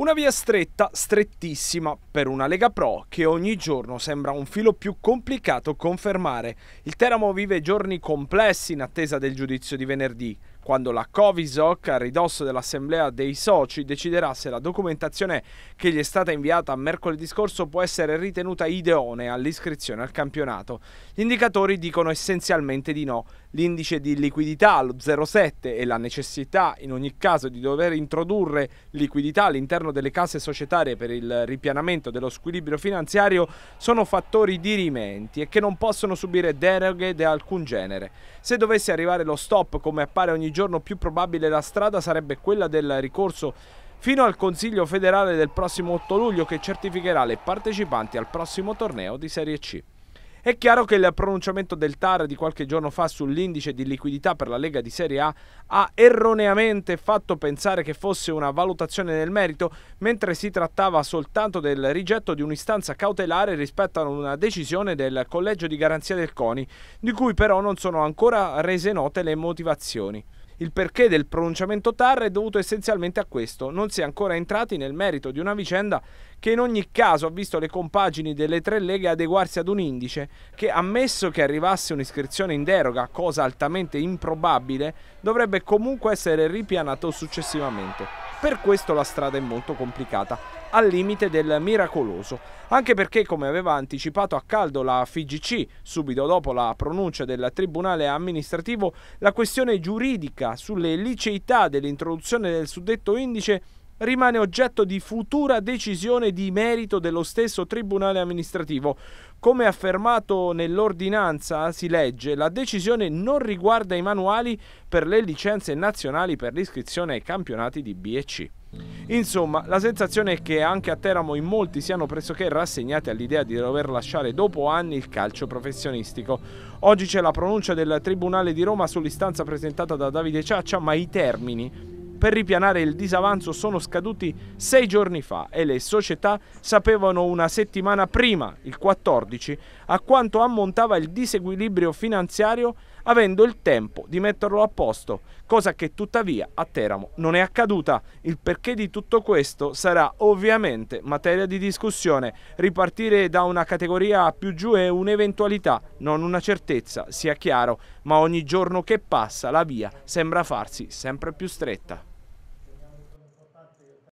Una via stretta, strettissima, per una Lega Pro che ogni giorno sembra un filo più complicato confermare. Il Teramo vive giorni complessi in attesa del giudizio di venerdì, quando la Covisoc, a ridosso dell'assemblea dei soci, deciderà se la documentazione che gli è stata inviata mercoledì scorso può essere ritenuta ideone all'iscrizione al campionato. Gli indicatori dicono essenzialmente di no. L'indice di liquidità allo 0,7 e la necessità in ogni caso di dover introdurre liquidità all'interno all'interno delle case societarie per il ripianamento dello squilibrio finanziario sono fattori dirimenti e che non possono subire deroghe di alcun genere. Se dovesse arrivare lo stop, come appare ogni giorno più probabile, la strada sarebbe quella del ricorso fino al Consiglio federale del prossimo 8 luglio che certificherà le partecipanti al prossimo torneo di Serie C. È chiaro che il pronunciamento del TAR di qualche giorno fa sull'indice di liquidità per la Lega di Serie A ha erroneamente fatto pensare che fosse una valutazione nel merito, mentre si trattava soltanto del rigetto di un'istanza cautelare rispetto a una decisione del Collegio di Garanzia del CONI, di cui però non sono ancora rese note le motivazioni. Il perché del pronunciamento TAR è dovuto essenzialmente a questo. Non si è ancora entrati nel merito di una vicenda che in ogni caso ha visto le compagini delle tre leghe adeguarsi ad un indice che, ammesso che arrivasse un'iscrizione in deroga, cosa altamente improbabile, dovrebbe comunque essere ripianato successivamente. Per questo la strada è molto complicata, al limite del miracoloso, anche perché come aveva anticipato a caldo la FIGC subito dopo la pronuncia del Tribunale amministrativo, la questione giuridica sulle liceità dell'introduzione del suddetto indice rimane oggetto di futura decisione di merito dello stesso Tribunale amministrativo. Come affermato nell'ordinanza si legge, la decisione non riguarda i manuali per le licenze nazionali per l'iscrizione ai campionati di B e C. Insomma, la sensazione è che anche a Teramo in molti siano pressoché rassegnati all'idea di dover lasciare dopo anni il calcio professionistico. Oggi c'è la pronuncia del Tribunale di Roma sull'istanza presentata da Davide Ciaccia, ma i termini per ripianare il disavanzo sono scaduti sei giorni fa e le società sapevano una settimana prima, il 14, a quanto ammontava il disequilibrio finanziario avendo il tempo di metterlo a posto, cosa che tuttavia a Teramo non è accaduta. Il perché di tutto questo sarà ovviamente materia di discussione. Ripartire da una categoria più giù è un'eventualità, non una certezza, sia chiaro, ma ogni giorno che passa la via sembra farsi sempre più stretta.